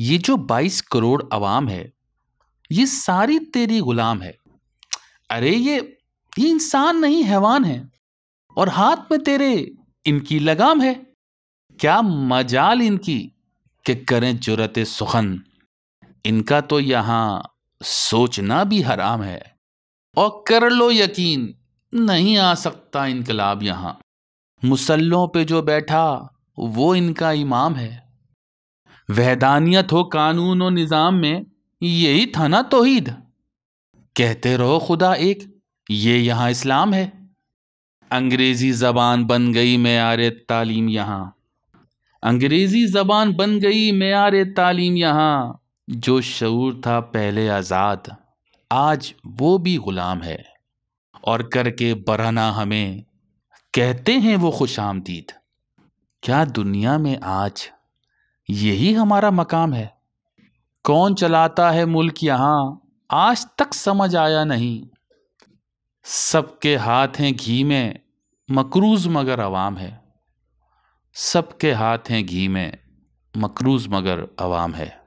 ये जो 22 करोड़ आवाम है ये सारी तेरी गुलाम है अरे ये ये इंसान नहीं हैवान है और हाथ में तेरे इनकी लगाम है क्या मजाल इनकी के करें जुरत सुखन इनका तो यहां सोचना भी हराम है और कर लो यकीन नहीं आ सकता इनकलाब यहां मुसल्लों पे जो बैठा वो इनका इमाम है वैदानियत हो कानून और निज़ाम में यही था ना तोहीद कहते रहो खुदा एक ये यहाँ इस्लाम है अंग्रेज़ी ज़बान बन गई मैार तालीम यहाँ अंग्रेज़ी ज़बान बन गई मैार तालीम यहाँ जो शूर था पहले आज़ाद आज वो भी ग़ुलाम है और करके बरहना हमें कहते हैं वो खुश आमदीद क्या दुनिया में आज यही हमारा मकाम है कौन चलाता है मुल्क यहां आज तक समझ आया नहीं सबके हाथ हैं घी में मकरूज मगर अवाम है सबके हाथ हैं घी में मकरूज मगर अवाम है